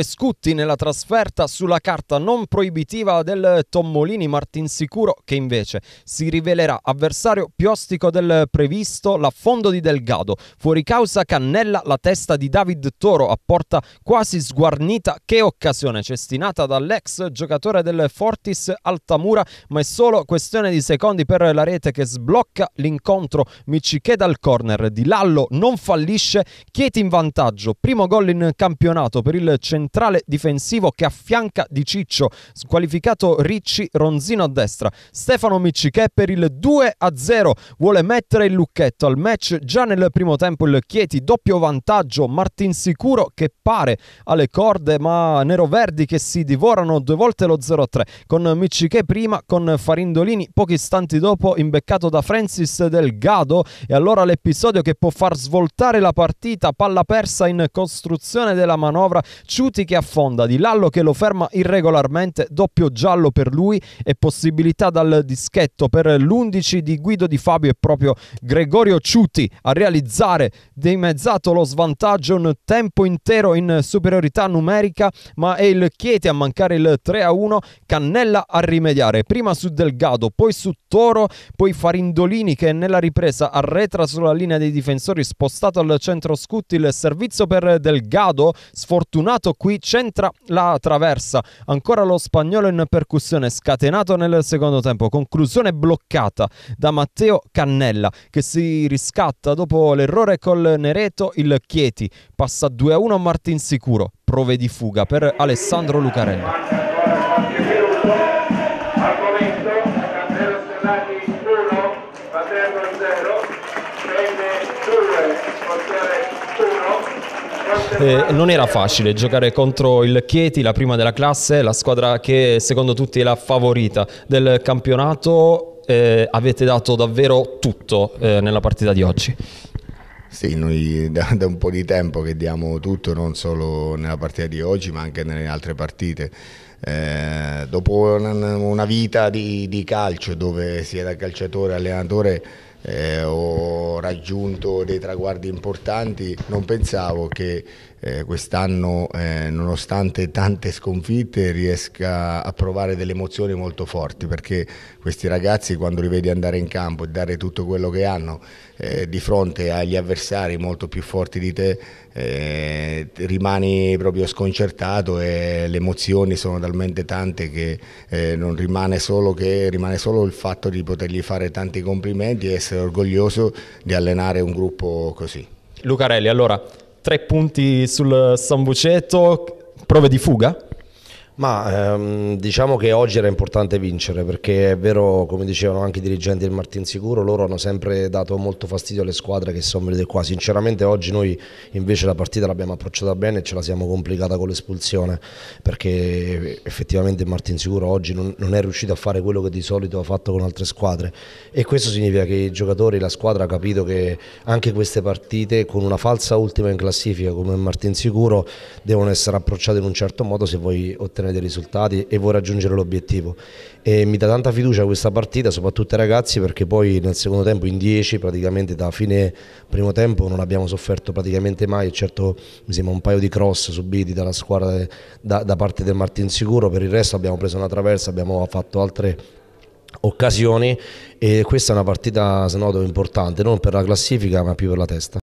Scutti nella trasferta sulla carta non proibitiva del Tommolini Martinsicuro che invece si rivelerà avversario più ostico del previsto l'affondo di Delgado. Fuori causa cannella la testa di David Toro a porta quasi sguarnita che occasione cestinata dall'ex giocatore del Fortis Altamura ma è solo questione di secondi per la rete che sblocca l'incontro Miccichè dal corner di Lallo non fallisce Chieti in vantaggio primo gol in campionato per il centro centrale difensivo che affianca Di Ciccio, squalificato Ricci Ronzino a destra. Stefano Micci che per il 2 0 vuole mettere il lucchetto al match già nel primo tempo il Chieti doppio vantaggio Martin Sicuro che pare alle corde ma Nero Verdi che si divorano due volte lo 0 3 con Micci che prima con Farindolini pochi istanti dopo imbeccato da Francis Delgado e allora l'episodio che può far svoltare la partita palla persa in costruzione della manovra Ciuti Benuti che affonda, Di Lallo che lo ferma irregolarmente, doppio giallo per lui e possibilità dal dischetto per l'11 di Guido Di Fabio e proprio Gregorio Ciuti a realizzare dimezzato lo svantaggio un tempo intero in superiorità numerica, ma è il Chieti a mancare il 3-1, Cannella a rimediare, prima su Delgado, poi su Toro, poi Farindolini che nella ripresa arretra sulla linea dei difensori spostato al centro Scutti il servizio per Delgado, sfortunato Qui centra la traversa, ancora lo spagnolo in percussione scatenato nel secondo tempo, conclusione bloccata da Matteo Cannella che si riscatta dopo l'errore col Nereto il Chieti, passa 2-1 a a Martin Sicuro, prove di fuga per Alessandro Lucarelli. eh, non era facile giocare contro il Chieti, la prima della classe, la squadra che secondo tutti è la favorita del campionato. Eh, avete dato davvero tutto eh, nella partita di oggi. Sì, noi da, da, un po' di tempo che diamo tutto, non solo nella partita di oggi, ma anche nelle altre partite. Eh, dopo una vita di, di, calcio dove sia da calciatore allenatore eh, ho raggiunto dei traguardi importanti, non pensavo che eh, quest'anno, eh, nonostante tante sconfitte, riesca a provare delle emozioni molto forti, perché questi ragazzi quando li vedi andare in campo e dare tutto quello che hanno eh, di fronte agli avversari molto più forti di te, eh, rimani proprio sconcertato e le emozioni sono dal talmente tante che eh, non rimane solo, che, rimane solo il fatto di potergli fare tanti complimenti e essere orgoglioso di allenare un gruppo così. Lucarelli, allora, tre punti sul Sambuceto, prove di fuga? Ma ehm, diciamo che oggi era importante vincere perché è vero, come dicevano anche i dirigenti del Martin Sicuro, loro hanno sempre dato molto fastidio alle squadre che sono venute qua. Sinceramente oggi noi invece la partita l'abbiamo approcciata bene e ce la siamo complicata con l'espulsione perché effettivamente il Martin Sicuro oggi non, non, è riuscito a fare quello che di solito ha fatto con altre squadre e questo significa che i giocatori, la squadra ha capito che anche queste partite con una falsa ultima in classifica come il Martin Sicuro devono essere approcciate in un certo modo se vuoi ottenere ottenere dei risultati e vuoi raggiungere l'obiettivo. E mi dà tanta fiducia questa partita, soprattutto ai ragazzi, perché poi nel secondo tempo in 10, praticamente da fine primo tempo, non abbiamo sofferto praticamente mai. certo mi sembra un paio di cross subiti dalla squadra da, da parte del Martin Sicuro, per il resto abbiamo preso una traversa, abbiamo fatto altre occasioni e questa è una partita se noto importante non per la classifica ma più per la testa